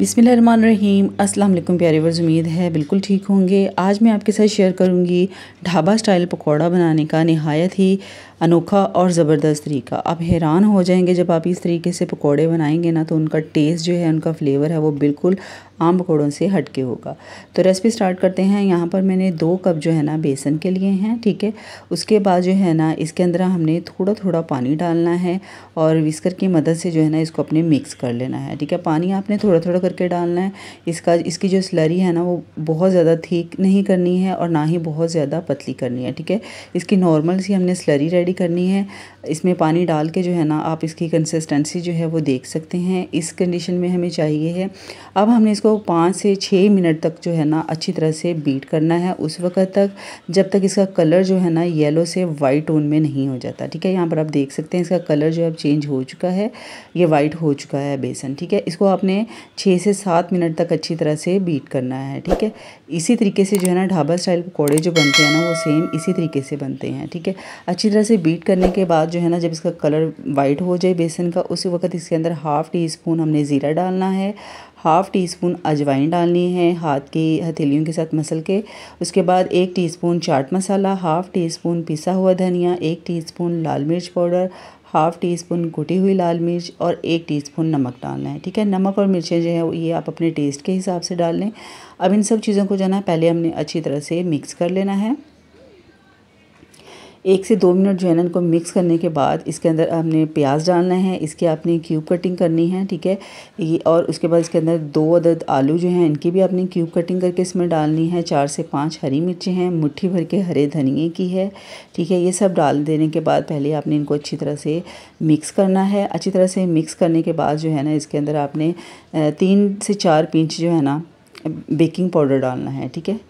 बिसमीम अस्सलाम वालेकुम प्यारे वर्ज उम्मीद है बिल्कुल ठीक होंगे आज मैं आपके साथ शेयर करूंगी ढाबा स्टाइल पकौड़ा बनाने का नहायत ही अनोखा और ज़बरदस्त तरीका आप हैरान हो जाएंगे जब आप इस तरीके से पकौड़े बनाएंगे ना तो उनका टेस्ट जो है उनका फ्लेवर है वो बिल्कुल आम पकौड़ों से हट के होगा तो रेसिपी स्टार्ट करते हैं यहाँ पर मैंने दो कप जो है ना बेसन के लिए हैं ठीक है उसके बाद जो है ना इसके अंदर हमने थोड़ा थोड़ा पानी डालना है और विस्कर की मदद से जो है ना इसको अपने मिक्स कर लेना है ठीक है पानी आपने थोड़ा थोड़ा करके डालना है इसका इसकी जो स्लरी है ना वो बहुत ज़्यादा थीक नहीं करनी है और ना ही बहुत ज़्यादा पतली करनी है ठीक है इसकी नॉर्मल सी हमने स्लरी रेडी करनी है इसमें पानी डाल के जो है ना आप इसकी कंसिस्टेंसी जो है वो देख सकते हैं इस कंडीशन में हमें चाहिए है अब हमने इसको पाँच से छः मिनट तक जो है ना अच्छी तरह से बीट करना है उस वक्त तक जब तक इसका कलर जो है ना येलो से वाइट टोन में नहीं हो जाता ठीक है यहाँ पर आप देख सकते हैं इसका कलर जो है अब चेंज हो चुका है ये वाइट हो चुका है बेसन ठीक है इसको आपने छः छः से सात मिनट तक अच्छी तरह से बीट करना है ठीक है इसी तरीके से जो है ना ढाबा स्टाइल पकौड़े जो बनते हैं ना वो सेम इसी तरीके से बनते हैं ठीक है अच्छी तरह से बीट करने के बाद जो है ना जब इसका कलर वाइट हो जाए बेसन का उसी वक्त इसके अंदर हाफ़ टी स्पून हमने ज़ीरा डालना है हाफ़ टी स्पून अजवाइन डालनी है हाथ की हथेलियों के साथ मसल के उसके बाद एक teaspoon chaat masala half teaspoon पिसा हुआ धनिया एक टीस्पून लाल मिर्च पाउडर हाफ़ टी स्पून घुटी हुई लाल मिर्च और एक टीस्पून नमक डालना है ठीक है नमक और मिर्चें जो है ये आप अपने टेस्ट के हिसाब से डाल लें अब इन सब चीज़ों को जो है ना पहले हमने अच्छी तरह से मिक्स कर लेना है एक से दो मिनट जो है ना इनको मिक्स करने के बाद इसके अंदर हमने प्याज डालना है इसके आपने क्यूब कटिंग करनी है ठीक है ये और उसके बाद इसके अंदर दो अदद आलू जो हैं इनकी भी आपने क्यूब कटिंग करके इसमें डालनी है चार से पाँच हरी मिर्चें हैं मुट्ठी भर के हरे धनिए की है ठीक है ये सब डाल देने के बाद पहले आपने इनको अच्छी तरह से मिक्स करना है अच्छी तरह से मिक्स करने के बाद जो है ना इसके अंदर आपने तीन से चार पिंच जो है ना बेकिंग पाउडर डालना है ठीक है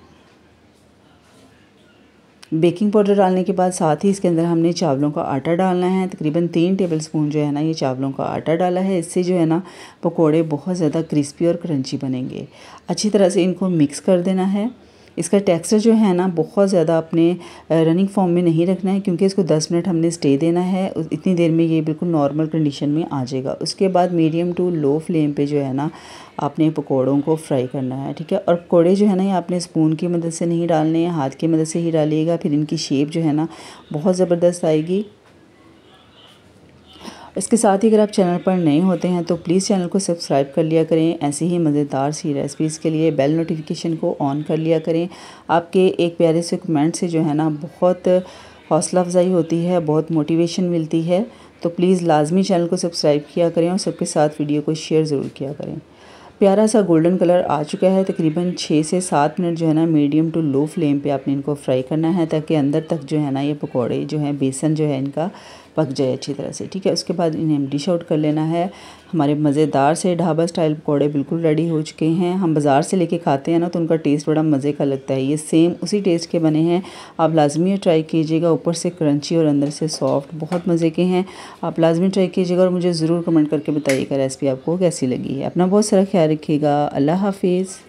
बेकिंग पाउडर डालने के बाद साथ ही इसके अंदर हमने चावलों का आटा डालना है तकरीबन तीन टेबल स्पून जो है ना ये चावलों का आटा डाला है इससे जो है ना पकौड़े बहुत ज़्यादा क्रिस्पी और क्रंची बनेंगे अच्छी तरह से इनको मिक्स कर देना है इसका टेक्सचर जो है ना बहुत ज़्यादा अपने रनिंग फॉर्म में नहीं रखना है क्योंकि इसको 10 मिनट हमने स्टे देना है इतनी देर में ये बिल्कुल नॉर्मल कंडीशन में आ जाएगा उसके बाद मीडियम टू लो फ्लेम पे जो है ना आपने पकौड़ों को फ्राई करना है ठीक है और पकौड़े जो है ना ये आपने स्पून की मदद से नहीं डालने हैं हाथ की मदद से ही डालिएगा फिर इनकी शेप जो है ना बहुत ज़बरदस्त आएगी इसके साथ ही अगर आप चैनल पर नए होते हैं तो प्लीज़ चैनल को सब्सक्राइब कर लिया करें ऐसी ही मज़ेदार सी रेसिपीज़ के लिए बेल नोटिफिकेशन को ऑन कर लिया करें आपके एक प्यारे से कमेंट से जो है ना बहुत हौसला अफजाई होती है बहुत मोटिवेशन मिलती है तो प्लीज़ लाजमी चैनल को सब्सक्राइब किया करें और सबके साथ वीडियो को शेयर ज़रूर किया करें प्यारा सा गोल्डन कलर आ चुका है तकरीबन छः से सात मिनट जो है ना मीडियम टू लो फ्लेम पे आपने इनको फ्राई करना है ताकि अंदर तक जो है ना ये पकौड़े जो हैं बेसन जो है इनका पक जाए अच्छी तरह से ठीक है उसके बाद इन्हें डिश आउट कर लेना है हमारे मज़ेदार से ढाबा स्टाइल पकौड़े बिल्कुल रेडी हो चुके हैं हम बाज़ार से लेके खाते हैं ना तो उनका टेस्ट बड़ा मज़े का लगता है ये सेम उसी टेस्ट के बने हैं आप लाजमी ट्राई कीजिएगा ऊपर से क्रंची और अंदर से सॉफ्ट बहुत मज़े के हैं आप लाजमी ट्राई कीजिएगा और मुझे ज़रूर कमेंट करके बताइएगा रेसिपी आपको कैसी लगी है अपना बहुत सारा ख्याल रखिएगा अल्लाह हाफिज़